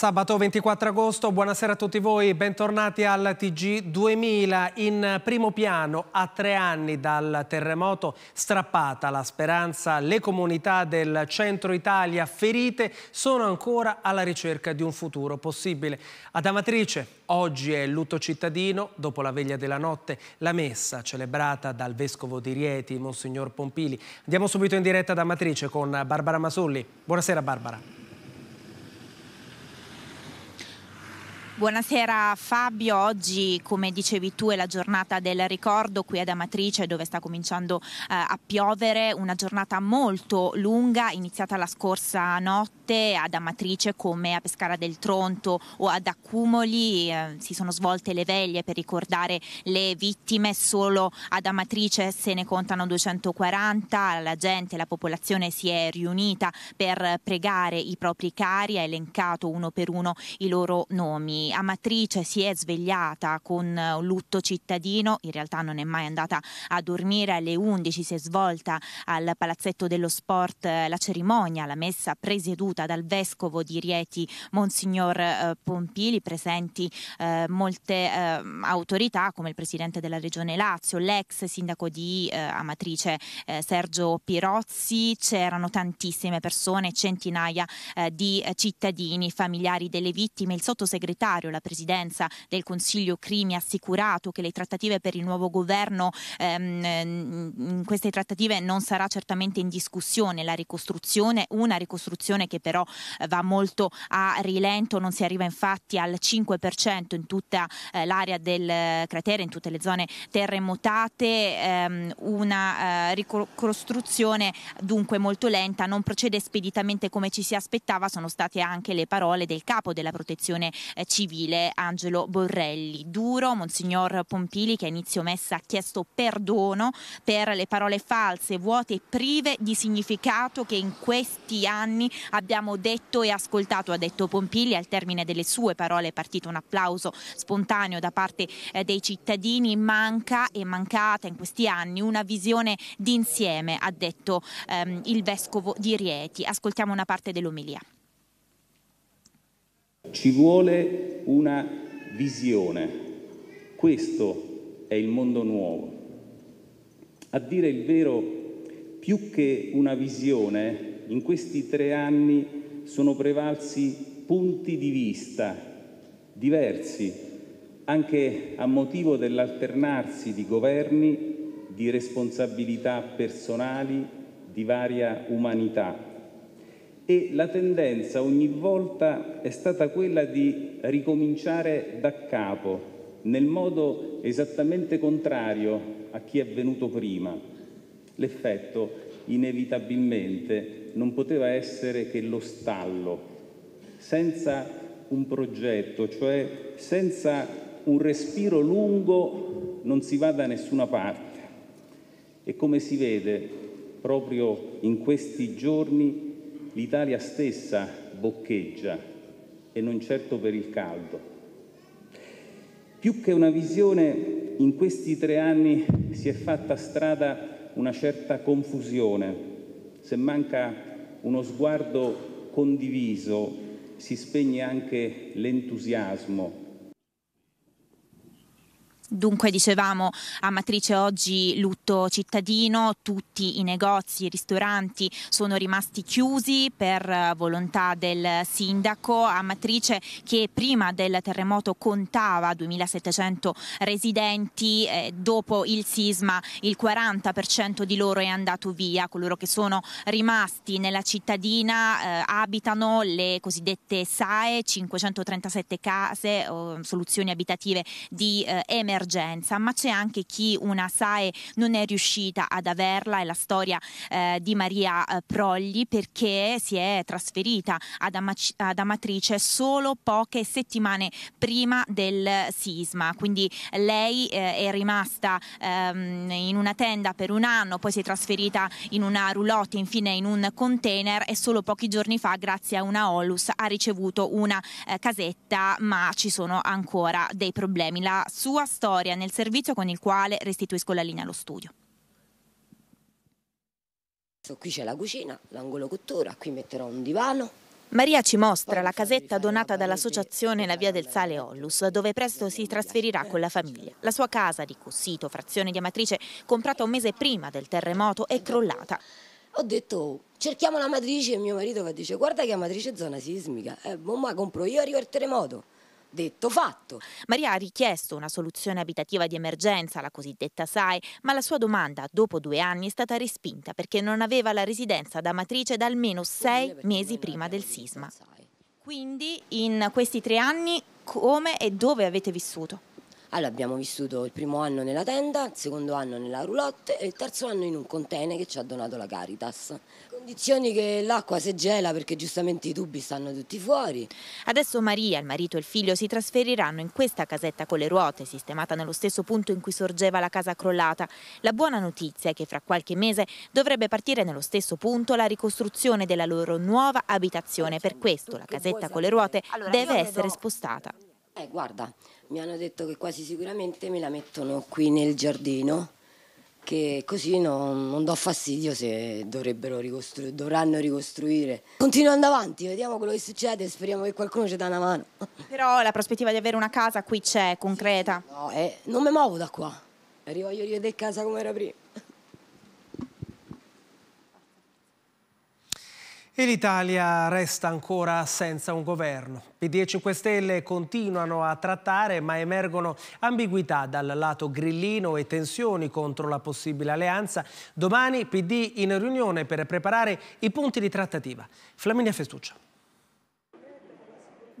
Sabato 24 agosto, buonasera a tutti voi, bentornati al TG 2000. In primo piano, a tre anni dal terremoto, strappata la speranza, le comunità del centro Italia ferite sono ancora alla ricerca di un futuro possibile. Ad Amatrice, oggi è lutto cittadino, dopo la veglia della notte, la messa celebrata dal Vescovo di Rieti, Monsignor Pompili. Andiamo subito in diretta ad Amatrice con Barbara Masulli. Buonasera Barbara. Buonasera Fabio, oggi come dicevi tu è la giornata del ricordo qui ad Amatrice dove sta cominciando eh, a piovere, una giornata molto lunga iniziata la scorsa notte ad Amatrice come a Pescara del Tronto o ad Accumoli, eh, si sono svolte le veglie per ricordare le vittime, solo ad Amatrice se ne contano 240, la gente, la popolazione si è riunita per pregare i propri cari, ha elencato uno per uno i loro nomi. Amatrice si è svegliata con eh, un lutto cittadino, in realtà non è mai andata a dormire alle 11, si è svolta al Palazzetto dello Sport eh, la cerimonia, la messa presieduta dal Vescovo di Rieti, Monsignor eh, Pompili, presenti eh, molte eh, autorità come il Presidente della Regione Lazio, l'ex sindaco di eh, Amatrice Sergio Pirozzi, c'erano tantissime persone, centinaia di cittadini, familiari delle vittime, il sottosegretario contrario. La presidenza del Consiglio Crimi ha assicurato che le trattative per il nuovo governo, ehm, in queste trattative non sarà certamente in discussione la ricostruzione, una ricostruzione che però eh, va molto a rilento, non si arriva infatti al 5% in tutta eh, l'area del eh, cratere, in tutte le zone terremotate, ehm, una eh, ricostruzione dunque molto lenta, non procede speditamente come ci si aspettava, sono state anche le parole del capo della protezione civile civile Angelo Borrelli. Duro, Monsignor Pompili che a inizio messa ha chiesto perdono per le parole false, vuote e prive di significato che in questi anni abbiamo detto e ascoltato, ha detto Pompili. Al termine delle sue parole è partito un applauso spontaneo da parte eh, dei cittadini. Manca e mancata in questi anni una visione d'insieme, ha detto ehm, il vescovo di Rieti. Ascoltiamo una parte dell'omelia. Ci vuole una visione. Questo è il mondo nuovo. A dire il vero, più che una visione, in questi tre anni sono prevalsi punti di vista diversi, anche a motivo dell'alternarsi di governi, di responsabilità personali, di varia umanità e la tendenza ogni volta è stata quella di ricominciare da capo, nel modo esattamente contrario a chi è venuto prima. L'effetto inevitabilmente non poteva essere che lo stallo, senza un progetto, cioè senza un respiro lungo non si va da nessuna parte. E come si vede proprio in questi giorni l'Italia stessa boccheggia e non certo per il caldo. Più che una visione, in questi tre anni si è fatta strada una certa confusione. Se manca uno sguardo condiviso, si spegne anche l'entusiasmo Dunque dicevamo a Matrice oggi lutto cittadino, tutti i negozi, i ristoranti sono rimasti chiusi per volontà del sindaco. A Matrice che prima del terremoto contava 2700 residenti, eh, dopo il sisma il 40% di loro è andato via. Coloro che sono rimasti nella cittadina eh, abitano le cosiddette SAE, 537 case, soluzioni abitative di eh, emergenza emergenza, ma c'è anche chi una SAE non è riuscita ad averla, è la storia eh, di Maria eh, Progli perché si è trasferita ad, Amac- ad Amatrice solo poche settimane prima del sisma, quindi lei eh, è rimasta ehm, in una tenda per un anno, poi si è trasferita in una roulotte, infine in un container e solo pochi giorni fa grazie a una Olus ha ricevuto una eh, casetta, ma ci sono ancora dei problemi. La sua storia Vittoria nel servizio con il quale restituisco la linea allo studio. Qui c'è la cucina, l'angolo cottura, qui metterò un divano, Maria ci mostra la casetta donata dall'associazione La Via del Sale Ollus, dove presto si trasferirà con la famiglia. La sua casa di Cossito, frazione di Amatrice, comprata un mese prima del terremoto, è crollata. Ho detto, cerchiamo la matrice e mio marito mi dice, guarda che Amatrice è zona sismica, eh, ma compro io, arrivo il terremoto. Detto fatto. Maria ha richiesto una soluzione abitativa di emergenza, la cosiddetta SAE, ma la sua domanda dopo due anni è stata respinta perché non aveva la residenza da matrice da almeno sei mesi prima del sisma. Quindi in questi tre anni come e dove avete vissuto? Allora abbiamo vissuto il primo anno nella tenda, il secondo anno nella roulotte e il terzo anno in un container che ci ha donato la Caritas condizioni che l'acqua si gela perché giustamente i tubi stanno tutti fuori. Adesso Maria, il marito e il figlio si trasferiranno in questa casetta con le ruote, sistemata nello stesso punto in cui sorgeva la casa crollata. La buona notizia è che fra qualche mese dovrebbe partire nello stesso punto la ricostruzione della loro nuova abitazione. Per questo la casetta con le ruote deve essere spostata. Eh, guarda, mi hanno detto che quasi sicuramente me la mettono qui nel giardino che così non, non do fastidio se dovrebbero ricostru dovranno ricostruire. Continuando avanti, vediamo quello che succede, speriamo che qualcuno ci dà una mano. Però la prospettiva di avere una casa qui c'è, concreta? No, eh, non mi muovo da qua, arrivo io a casa come era prima. E l'Italia resta ancora senza un governo. PD e 5 Stelle continuano a trattare, ma emergono ambiguità dal lato grillino e tensioni contro la possibile alleanza. Domani PD in riunione per preparare i punti di trattativa. Flaminia Festuccia.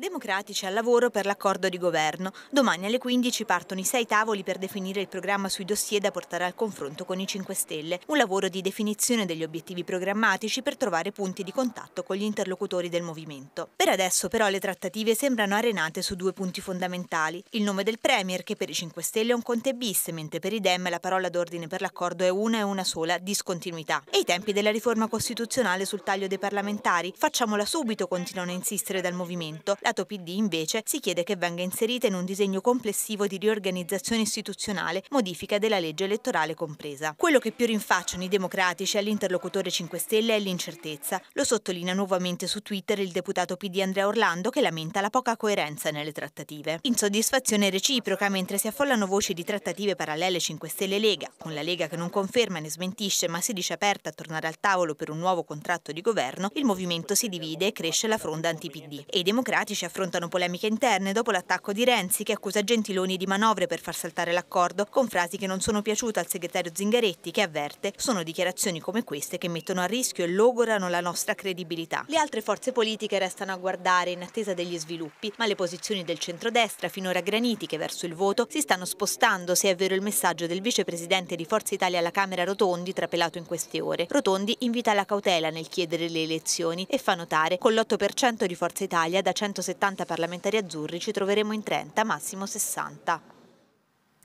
Democratici al lavoro per l'accordo di governo. Domani alle 15 partono i sei tavoli per definire il programma sui dossier da portare al confronto con i 5 Stelle. Un lavoro di definizione degli obiettivi programmatici per trovare punti di contatto con gli interlocutori del movimento. Per adesso però le trattative sembrano arenate su due punti fondamentali. Il nome del Premier che per i 5 Stelle è un Conte bis, mentre per i Dem la parola d'ordine per l'accordo è una e una sola, discontinuità. E i tempi della riforma costituzionale sul taglio dei parlamentari? Facciamola subito, continuano a insistere dal movimento. La candidato PD invece si chiede che venga inserita in un disegno complessivo di riorganizzazione istituzionale, modifica della legge elettorale compresa. Quello che più rinfacciano i democratici all'interlocutore 5 Stelle è l'incertezza. Lo sottolinea nuovamente su Twitter il deputato PD Andrea Orlando che lamenta la poca coerenza nelle trattative. Insoddisfazione reciproca mentre si affollano voci di trattative parallele 5 Stelle Lega, con la Lega che non conferma né smentisce ma si dice aperta a tornare al tavolo per un nuovo contratto di governo, il movimento si divide e cresce la fronda anti-PD. E i democratici democratici affrontano polemiche interne dopo l'attacco di Renzi che accusa Gentiloni di manovre per far saltare l'accordo con frasi che non sono piaciute al segretario Zingaretti che avverte sono dichiarazioni come queste che mettono a rischio e logorano la nostra credibilità. Le altre forze politiche restano a guardare in attesa degli sviluppi, ma le posizioni del centrodestra finora granitiche verso il voto si stanno spostando se è vero il messaggio del vicepresidente di Forza Italia alla Camera Rotondi trapelato in queste ore. Rotondi invita alla cautela nel chiedere le elezioni e fa notare con l'8% di Forza Italia da 100 170 parlamentari azzurri ci troveremo in 30, massimo 60.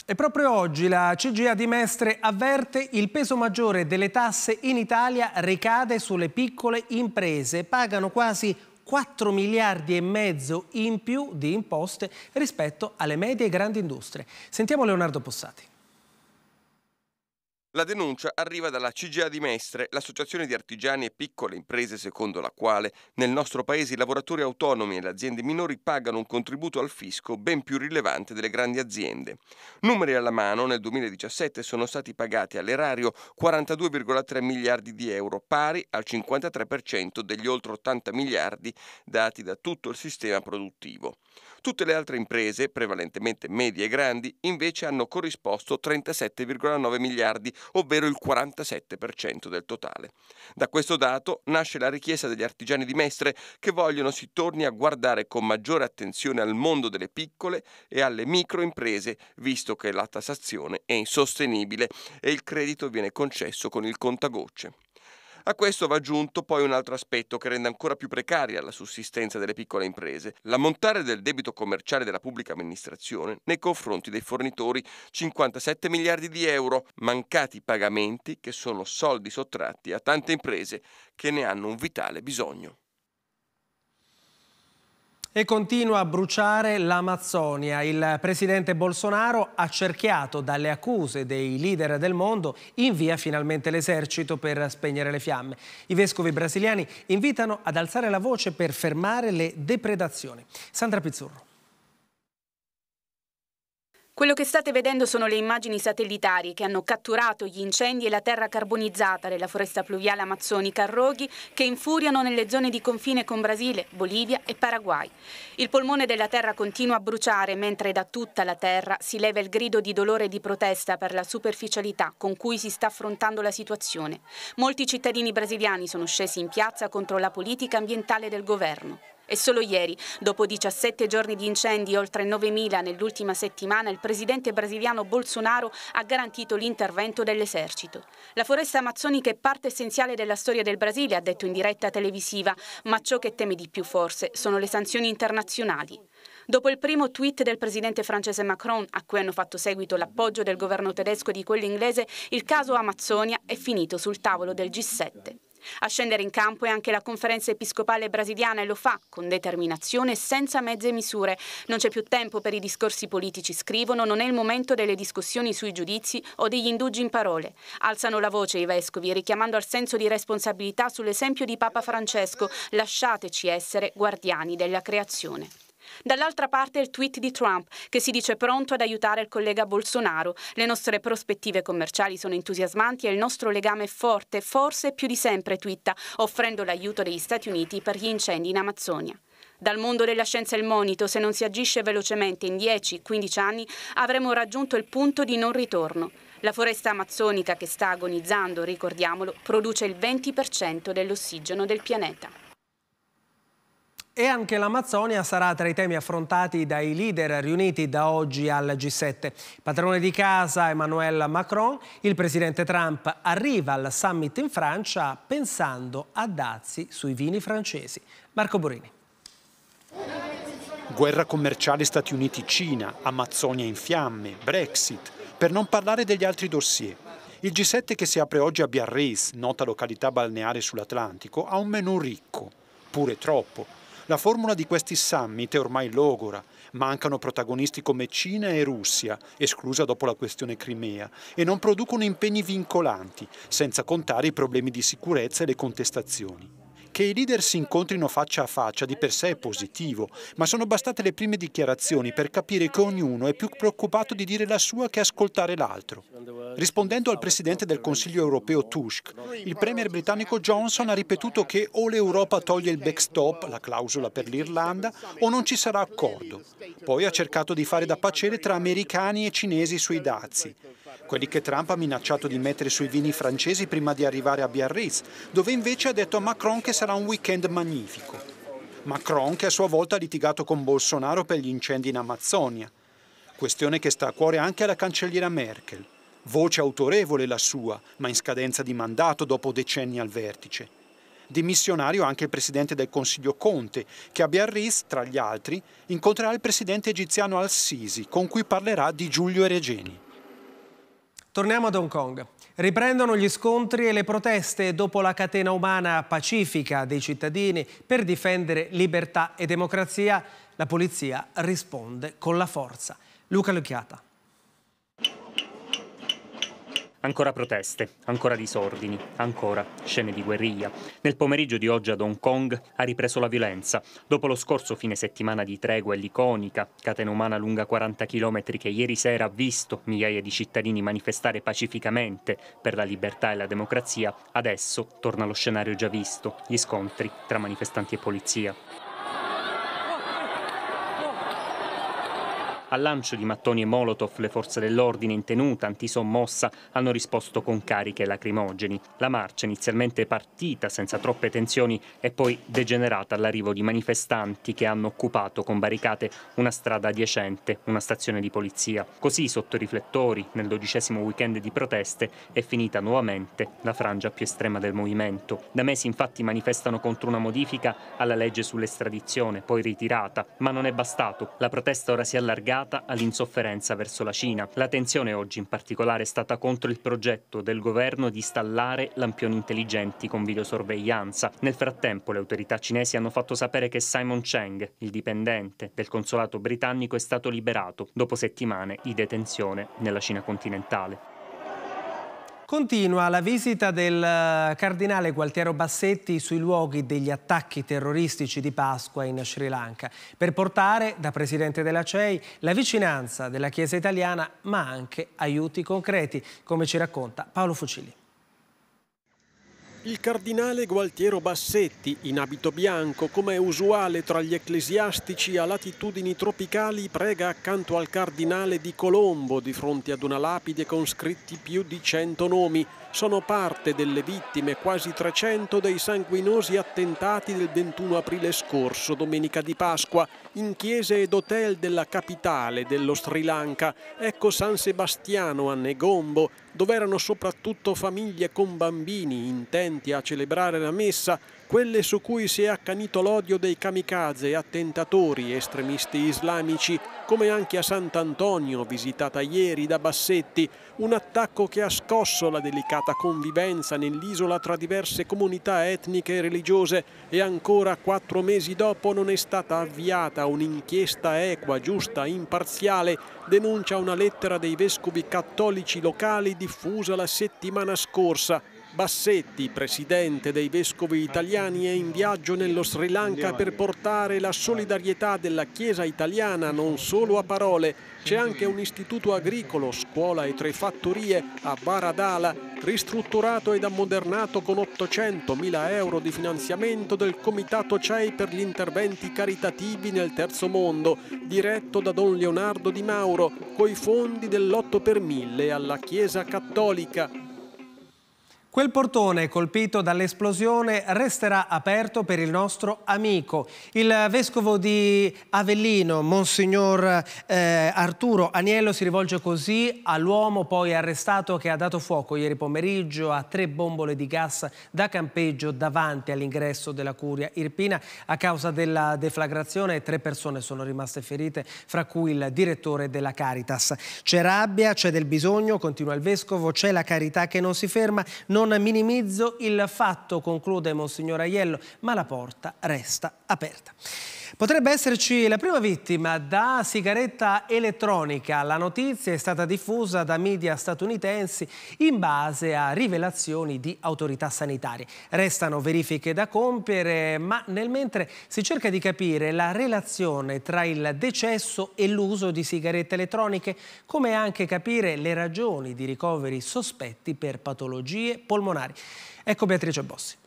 E proprio oggi la CGA di Mestre avverte il peso maggiore delle tasse in Italia ricade sulle piccole imprese, pagano quasi 4 miliardi e mezzo in più di imposte rispetto alle medie e grandi industrie. Sentiamo Leonardo Possati. La denuncia arriva dalla CGA di Mestre, l'associazione di artigiani e piccole imprese secondo la quale nel nostro paese i lavoratori autonomi e le aziende minori pagano un contributo al fisco ben più rilevante delle grandi aziende. Numeri alla mano, nel 2017 sono stati pagati all'erario 42,3 miliardi di euro, pari al 53% degli oltre 80 miliardi dati da tutto il sistema produttivo. Tutte le altre imprese, prevalentemente medie e grandi, invece hanno corrisposto 37,9 miliardi ovvero il 47% del totale. Da questo dato nasce la richiesta degli artigiani di Mestre che vogliono si torni a guardare con maggiore attenzione al mondo delle piccole e alle microimprese, visto che la tassazione è insostenibile e il credito viene concesso con il contagocce. A questo va aggiunto poi un altro aspetto che rende ancora più precaria la sussistenza delle piccole imprese, l'ammontare del debito commerciale della pubblica amministrazione nei confronti dei fornitori, 57 miliardi di euro, mancati pagamenti che sono soldi sottratti a tante imprese che ne hanno un vitale bisogno. E continua a bruciare l'Amazzonia. Il presidente Bolsonaro, accerchiato dalle accuse dei leader del mondo, invia finalmente l'esercito per spegnere le fiamme. I vescovi brasiliani invitano ad alzare la voce per fermare le depredazioni. Sandra Pizzurro. Quello che state vedendo sono le immagini satellitari che hanno catturato gli incendi e la terra carbonizzata della foresta pluviale amazzonica a roghi che infuriano nelle zone di confine con Brasile, Bolivia e Paraguay. Il polmone della terra continua a bruciare mentre da tutta la terra si leva il grido di dolore e di protesta per la superficialità con cui si sta affrontando la situazione. Molti cittadini brasiliani sono scesi in piazza contro la politica ambientale del governo. E solo ieri, dopo 17 giorni di incendi e oltre 9.000 nell'ultima settimana, il presidente brasiliano Bolsonaro ha garantito l'intervento dell'esercito. La foresta amazzonica è parte essenziale della storia del Brasile, ha detto in diretta televisiva, ma ciò che teme di più forse sono le sanzioni internazionali. Dopo il primo tweet del presidente francese Macron, a cui hanno fatto seguito l'appoggio del governo tedesco e di quello inglese, il caso Amazzonia è finito sul tavolo del G7. A scendere in campo è anche la conferenza episcopale brasiliana e lo fa con determinazione e senza mezze misure. Non c'è più tempo per i discorsi politici, scrivono, non è il momento delle discussioni sui giudizi o degli indugi in parole. Alzano la voce i vescovi richiamando al senso di responsabilità sull'esempio di Papa Francesco, lasciateci essere guardiani della creazione. Dall'altra parte il tweet di Trump, che si dice pronto ad aiutare il collega Bolsonaro. Le nostre prospettive commerciali sono entusiasmanti e il nostro legame è forte, forse più di sempre, twitta, offrendo l'aiuto degli Stati Uniti per gli incendi in Amazzonia. Dal mondo della scienza il monito, se non si agisce velocemente in 10-15 anni, avremo raggiunto il punto di non ritorno. La foresta amazzonica che sta agonizzando, ricordiamolo, produce il 20% dell'ossigeno del pianeta. E anche l'Amazzonia sarà tra i temi affrontati dai leader riuniti da oggi al G7. Padrone di casa Emmanuel Macron, il presidente Trump arriva al summit in Francia pensando a dazi sui vini francesi. Marco Borini. Guerra commerciale Stati Uniti-Cina, Amazzonia in fiamme, Brexit, per non parlare degli altri dossier. Il G7 che si apre oggi a Biarritz, nota località balneare sull'Atlantico, ha un menù ricco, pure troppo, la formula di questi summit è ormai logora. Mancano protagonisti come Cina e Russia, esclusa dopo la questione Crimea, e non producono impegni vincolanti, senza contare i problemi di sicurezza e le contestazioni. Che i leader si incontrino faccia a faccia di per sé è positivo, ma sono bastate le prime dichiarazioni per capire che ognuno è più preoccupato di dire la sua che ascoltare l'altro. Rispondendo al Presidente del Consiglio europeo Tusk, il Premier britannico Johnson ha ripetuto che o l'Europa toglie il backstop, la clausola per l'Irlanda, o non ci sarà accordo. Poi ha cercato di fare da pacere tra americani e cinesi sui dazi quelli che Trump ha minacciato di mettere sui vini francesi prima di arrivare a Biarritz, dove invece ha detto a Macron che sarà un weekend magnifico. Macron che a sua volta ha litigato con Bolsonaro per gli incendi in Amazzonia, questione che sta a cuore anche alla cancelliera Merkel. Voce autorevole la sua, ma in scadenza di mandato dopo decenni al vertice. Dimissionario anche il presidente del Consiglio Conte, che a Biarritz, tra gli altri, incontrerà il presidente egiziano Al-Sisi, con cui parlerà di Giulio Eregeni. Torniamo ad Hong Kong. Riprendono gli scontri e le proteste dopo la catena umana pacifica dei cittadini per difendere libertà e democrazia. La polizia risponde con la forza. Luca Lucchiata. Ancora proteste, ancora disordini, ancora scene di guerriglia. Nel pomeriggio di oggi ad Hong Kong ha ripreso la violenza. Dopo lo scorso fine settimana di tregua e l'iconica catena umana lunga 40 km che ieri sera ha visto migliaia di cittadini manifestare pacificamente per la libertà e la democrazia, adesso torna lo scenario già visto, gli scontri tra manifestanti e polizia. Al lancio di mattoni e molotov le forze dell'ordine in tenuta antisommossa hanno risposto con cariche lacrimogeni. La marcia, inizialmente partita senza troppe tensioni, è poi degenerata all'arrivo di manifestanti che hanno occupato con barricate una strada adiacente, una stazione di polizia. Così, sotto i riflettori, nel dodicesimo weekend di proteste, è finita nuovamente la frangia più estrema del movimento. Da mesi infatti manifestano contro una modifica alla legge sull'estradizione, poi ritirata, ma non è bastato. La protesta ora si è allargata legata all'insofferenza verso la Cina. La tensione oggi in particolare è stata contro il progetto del governo di installare lampioni intelligenti con videosorveglianza. Nel frattempo le autorità cinesi hanno fatto sapere che Simon Cheng, il dipendente del consolato britannico, è stato liberato dopo settimane di detenzione nella Cina continentale. Continua la visita del eh, cardinale Gualtiero Bassetti sui luoghi degli attacchi terroristici di Pasqua in Sri Lanka per portare, da presidente della CEI, la vicinanza della Chiesa italiana ma anche aiuti concreti, come ci racconta Paolo Fucili. Il cardinale Gualtiero Bassetti, in abito bianco, come è usuale tra gli ecclesiastici a latitudini tropicali, prega accanto al cardinale di Colombo di fronte ad una lapide con scritti più di cento nomi sono parte delle vittime quasi 300 dei sanguinosi attentati del 21 aprile scorso, domenica di Pasqua, in chiese ed hotel della capitale dello Sri Lanka, ecco San Sebastiano a Negombo, dove erano soprattutto famiglie con bambini intenti a celebrare la messa, quelle su cui si è accanito l'odio dei kamikaze, attentatori, estremisti islamici, come anche a Sant'Antonio, visitata ieri da Bassetti, un attacco che ha scosso la delicata convivenza nell'isola tra diverse comunità etniche e religiose e ancora quattro mesi dopo non è stata avviata un'inchiesta equa, giusta, imparziale, denuncia una lettera dei vescovi cattolici locali diffusa la settimana scorsa Bassetti, presidente dei vescovi italiani, è in viaggio nello Sri Lanka per portare la solidarietà della Chiesa italiana non solo a parole. C'è anche un istituto agricolo, scuola e tre fattorie a Baradala, ristrutturato ed ammodernato con 800.000 euro di finanziamento del Comitato CEI per gli interventi caritativi nel Terzo Mondo, diretto da Don Leonardo Di Mauro, coi fondi dell'8 per 1000 alla Chiesa Cattolica. Quel portone colpito dall'esplosione resterà aperto per il nostro amico. Il vescovo di Avellino, Monsignor eh, Arturo Aniello, si rivolge così all'uomo poi arrestato che ha dato fuoco ieri pomeriggio a tre bombole di gas da campeggio davanti all'ingresso della curia Irpina. A causa della deflagrazione tre persone sono rimaste ferite, fra cui il direttore della Caritas. C'è rabbia, c'è del bisogno, continua il vescovo, c'è la carità che non si ferma, non non minimizzo il fatto, conclude Monsignor Aiello, ma la porta resta aperta. Potrebbe esserci la prima vittima da sigaretta elettronica. La notizia è stata diffusa da media statunitensi in base a rivelazioni di autorità sanitarie. Restano verifiche da compiere, ma nel mentre si cerca di capire la relazione tra il decesso e l'uso di sigarette elettroniche, come anche capire le ragioni di ricoveri sospetti per patologie polmonari. Ecco Beatrice Bossi.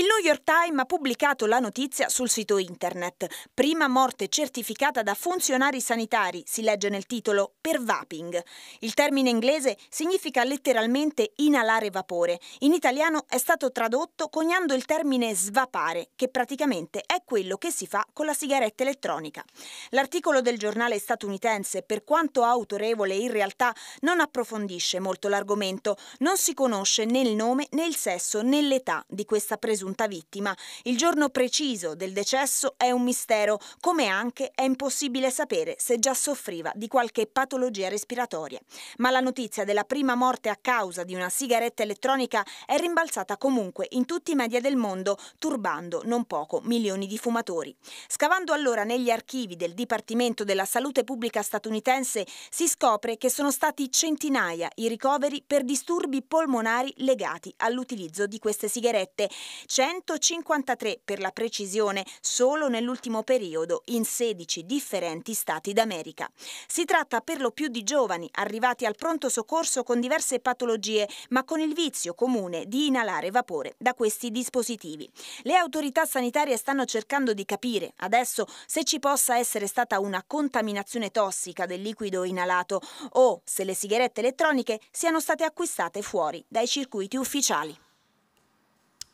Il New York Times ha pubblicato la notizia sul sito internet. Prima morte certificata da funzionari sanitari, si legge nel titolo, per vaping. Il termine inglese significa letteralmente inalare vapore. In italiano è stato tradotto coniando il termine svapare, che praticamente è quello che si fa con la sigaretta elettronica. L'articolo del giornale statunitense, per quanto autorevole in realtà, non approfondisce molto l'argomento. Non si conosce né il nome né il sesso né l'età di questa presunta presunta vittima. Il giorno preciso del decesso è un mistero, come anche è impossibile sapere se già soffriva di qualche patologia respiratoria. Ma la notizia della prima morte a causa di una sigaretta elettronica è rimbalzata comunque in tutti i media del mondo, turbando non poco milioni di fumatori. Scavando allora negli archivi del Dipartimento della Salute Pubblica statunitense si scopre che sono stati centinaia i ricoveri per disturbi polmonari legati all'utilizzo di queste sigarette, 153 per la precisione solo nell'ultimo periodo in 16 differenti Stati d'America. Si tratta per lo più di giovani arrivati al pronto soccorso con diverse patologie, ma con il vizio comune di inalare vapore da questi dispositivi. Le autorità sanitarie stanno cercando di capire adesso se ci possa essere stata una contaminazione tossica del liquido inalato o se le sigarette elettroniche siano state acquistate fuori dai circuiti ufficiali.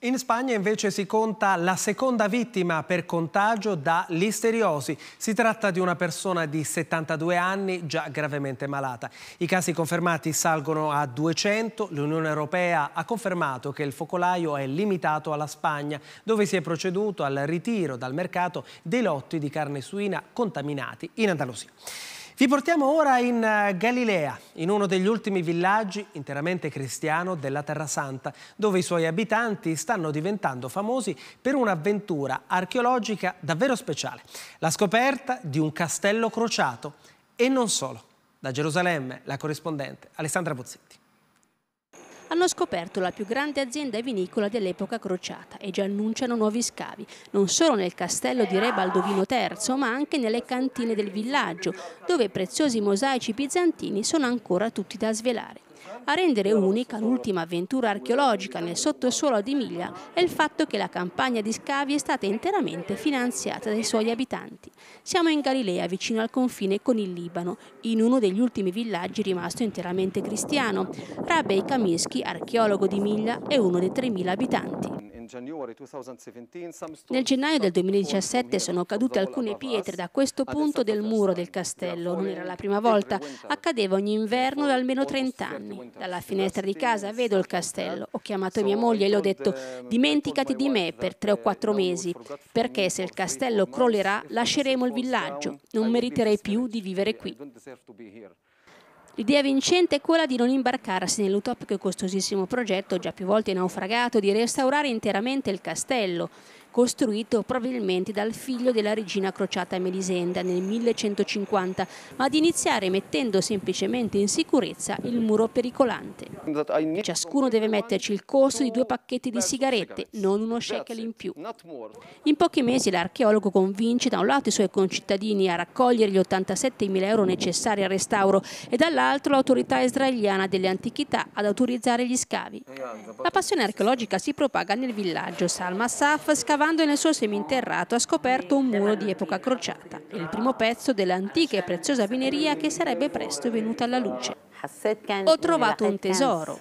In Spagna invece si conta la seconda vittima per contagio da listeriosi. Si tratta di una persona di 72 anni già gravemente malata. I casi confermati salgono a 200. L'Unione Europea ha confermato che il focolaio è limitato alla Spagna, dove si è proceduto al ritiro dal mercato dei lotti di carne suina contaminati in Andalusia. Vi portiamo ora in eh, Galilea, in uno degli ultimi villaggi interamente cristiano della Terra Santa, dove i suoi abitanti stanno diventando famosi per un'avventura archeologica davvero speciale, la scoperta di un castello crociato e non solo. Da Gerusalemme la corrispondente Alessandra Pozzetti hanno scoperto la più grande azienda vinicola dell'epoca crociata e già annunciano nuovi scavi, non solo nel castello di Re Baldovino III, ma anche nelle cantine del villaggio, dove preziosi mosaici bizantini sono ancora tutti da svelare. A rendere unica l'ultima avventura archeologica nel sottosuolo di Miglia è il fatto che la campagna di scavi è stata interamente finanziata dai suoi abitanti. Siamo in Galilea, vicino al confine con il Libano, in uno degli ultimi villaggi rimasto interamente cristiano. Rabbi Kaminsky, archeologo di Miglia, è uno dei 3.000 abitanti. Nel gennaio del 2017 sono cadute alcune pietre da questo punto del muro del castello. Non era la prima volta, accadeva ogni inverno da almeno 30 anni anni. Dalla finestra di casa vedo il castello. Ho chiamato mia moglie e le ho detto eh, dimenticati di me per tre o quattro mesi, perché se il castello crollerà lasceremo il villaggio. Non meriterei più di vivere qui. L'idea vincente è quella di non imbarcarsi nell'utopico e costosissimo progetto, già più volte naufragato, di restaurare interamente il castello, costruito probabilmente dal figlio della regina crociata Melisenda nel 1150, ma ad iniziare mettendo semplicemente in sicurezza il muro pericolante. Ciascuno deve metterci il costo di due pacchetti di sigarette, non uno shekel in più. In pochi mesi l'archeologo convince da un lato i suoi concittadini a raccogliere gli 87.000 euro necessari al restauro e dall'altro l'autorità israeliana delle antichità ad autorizzare gli scavi. La passione archeologica si propaga nel villaggio. Salma Saf scava Scavando nel suo seminterrato ha scoperto un muro di epoca crociata, il primo pezzo dell'antica e preziosa vineria che sarebbe presto venuta alla luce. Ho trovato un tesoro.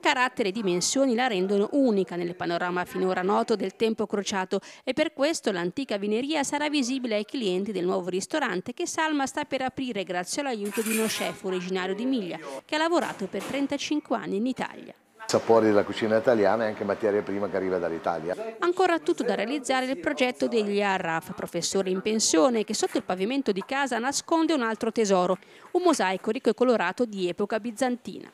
Carattere e dimensioni la rendono unica nel panorama finora noto del tempo crociato e per questo l'antica vineria sarà visibile ai clienti del nuovo ristorante che Salma sta per aprire grazie all'aiuto di uno chef originario di Miglia che ha lavorato per 35 anni in Italia sapori della cucina italiana e anche materia prima che arriva dall'Italia. Ancora tutto da realizzare il progetto degli Arraf, professore in pensione che sotto il pavimento di casa nasconde un altro tesoro, un mosaico ricco e colorato di epoca bizantina.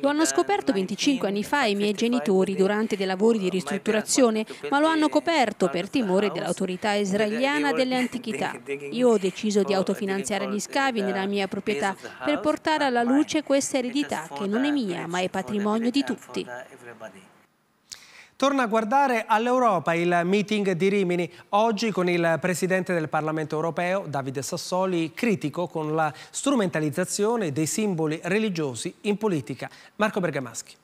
Lo hanno scoperto 25 anni fa i miei genitori durante dei lavori di ristrutturazione, ma lo hanno coperto per timore dell'autorità israeliana delle antichità. Io ho deciso di autofinanziare gli scavi nella mia proprietà per portare alla luce questa eredità che non è mia, ma è patrimonio di tutti. Torna a guardare all'Europa il meeting di Rimini, oggi con il Presidente del Parlamento europeo, Davide Sassoli, critico con la strumentalizzazione dei simboli religiosi in politica. Marco Bergamaschi.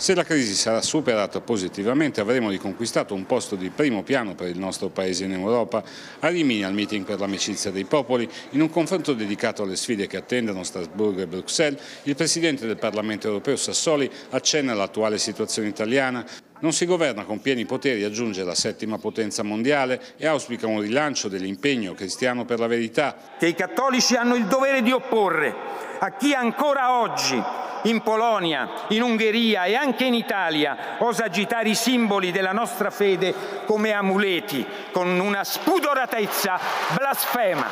Se la crisi sarà superata positivamente avremo riconquistato un posto di primo piano per il nostro Paese in Europa. A Rimini al meeting per l'amicizia dei popoli, in un confronto dedicato alle sfide che attendono Strasburgo e Bruxelles, il Presidente del Parlamento europeo Sassoli accenna all'attuale situazione italiana, non si governa con pieni poteri aggiunge la settima potenza mondiale e auspica un rilancio dell'impegno cristiano per la verità. Che i cattolici hanno il dovere di opporre a chi ancora oggi in Polonia, in Ungheria e anche in Italia osa agitare i simboli della nostra fede come amuleti con una spudoratezza blasfema.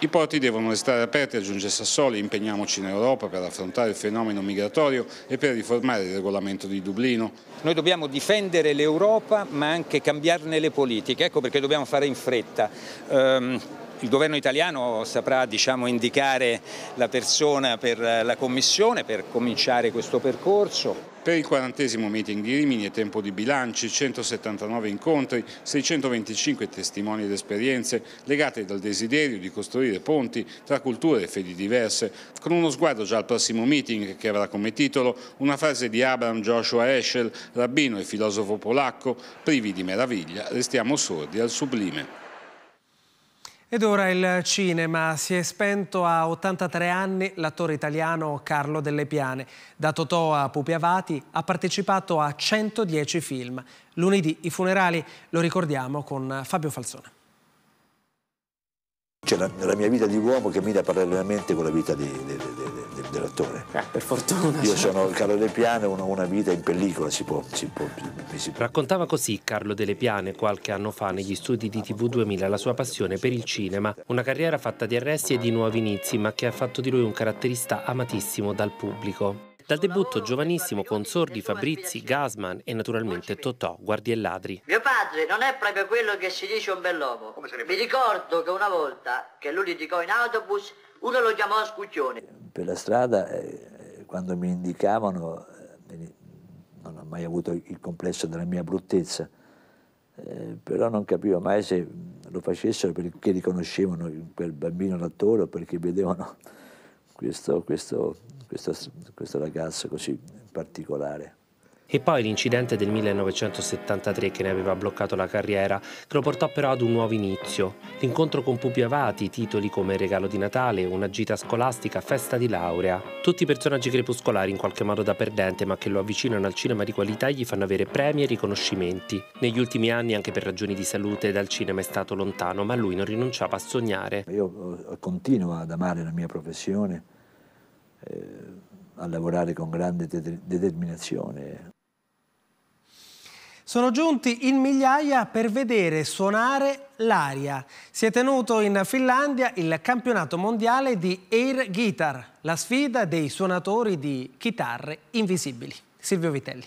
I porti devono restare aperti, aggiunge Sassoli, impegniamoci in Europa per affrontare il fenomeno migratorio e per riformare il regolamento di Dublino. Noi dobbiamo difendere l'Europa ma anche cambiarne le politiche, ecco perché dobbiamo fare in fretta. Um il governo italiano saprà diciamo, indicare la persona per eh, la commissione per cominciare questo percorso. Per il quarantesimo meeting di Rimini è tempo di bilanci, 179 incontri, 625 testimoni ed esperienze legate dal desiderio di costruire ponti tra culture e fedi diverse, con uno sguardo già al prossimo meeting che avrà come titolo una frase di Abraham Joshua Eschel, rabbino e filosofo polacco, privi di meraviglia, restiamo sordi al sublime. Ed ora il cinema. Si è spento a 83 anni l'attore italiano Carlo Delle Piane. Da Totò a Pupi Avati ha partecipato a 110 film. Lunedì i funerali lo ricordiamo con Fabio Falzone. C'è la, la, mia vita di uomo che mira parallelamente con la vita di, di, di dell'attore. Eh, per fortuna. Io sono Carlo De Piane, una, una vita in pellicola si può, si può, si può. Raccontava così Carlo Delle Piane qualche anno fa negli studi di TV 2000 la sua passione per il cinema, una carriera fatta di arresti e di nuovi inizi, ma che ha fatto di lui un caratterista amatissimo dal pubblico. Dal debutto giovanissimo con Sordi, Fabrizi, Gasman e naturalmente Totò, Guardi e Ladri. Mio padre non è proprio quello che si dice un bell'uomo. Mi ricordo che una volta che lui litigò in autobus uno lo chiamò Scuccione. Per la strada, eh, eh, quando mi indicavano, eh, non ho mai avuto il complesso della mia bruttezza, però non capivo mai se lo facessero perché riconoscevano quel bambino l'attore o perché vedevano questo, questo, questo, questo ragazzo così particolare e poi l'incidente del 1973 che ne aveva bloccato la carriera, che lo portò però ad un nuovo inizio. L'incontro con Pupi Avati, titoli come Regalo di Natale, Una gita scolastica, Festa di laurea. Tutti personaggi crepuscolari in qualche modo da perdente, ma che lo avvicinano al cinema di qualità e gli fanno avere premi e riconoscimenti. Negli ultimi anni, anche per ragioni di salute, dal cinema è stato lontano, ma lui non rinunciava a sognare. Io eh, continuo ad amare la mia professione, eh, a lavorare con grande determinazione. Sono giunti in migliaia per vedere suonare l'aria. Si è tenuto in Finlandia il campionato mondiale di air guitar, la sfida dei suonatori di chitarre invisibili. Silvio Vitelli.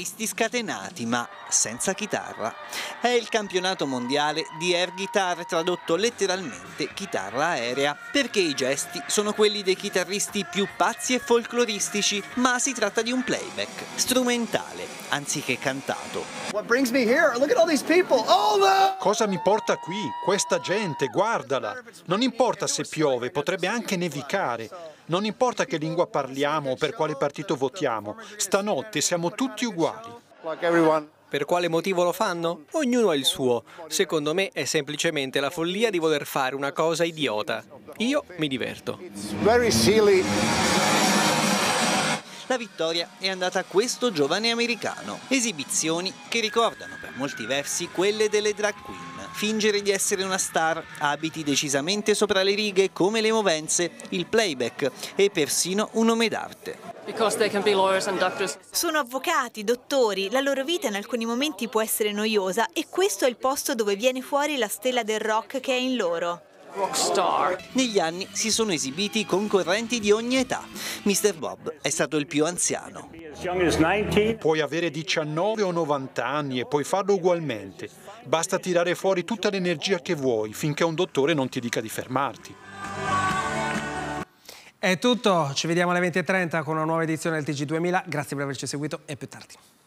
visti scatenati, ma senza chitarra. È il campionato mondiale di air guitar, tradotto letteralmente chitarra aerea, perché i gesti sono quelli dei chitarristi più pazzi e folcloristici, ma si tratta di un playback strumentale anziché cantato. Cosa mi porta qui? Questa gente, guardala! Non importa se piove, potrebbe anche nevicare. Non importa che lingua parliamo o per quale partito votiamo, stanotte siamo tutti uguali. Per quale motivo lo fanno? Ognuno ha il suo. Secondo me è semplicemente la follia di voler fare una cosa idiota. Io mi diverto. La vittoria è andata a questo giovane americano. Esibizioni che ricordano per molti versi quelle delle drag queen fingere di essere una star, abiti decisamente sopra le righe come le movenze, il playback e persino un nome d'arte. Sono avvocati, dottori, la loro vita in alcuni momenti può essere noiosa e questo è il posto dove viene fuori la stella del rock che è in loro. Rockstar. Negli anni si sono esibiti concorrenti di ogni età. Mr. Bob è stato il più anziano. Puoi avere 19 o 90 anni e puoi farlo ugualmente. Basta tirare fuori tutta l'energia che vuoi finché un dottore non ti dica di fermarti. È tutto, ci vediamo alle 20.30 con una nuova edizione del TG2000, grazie per averci seguito e più tardi.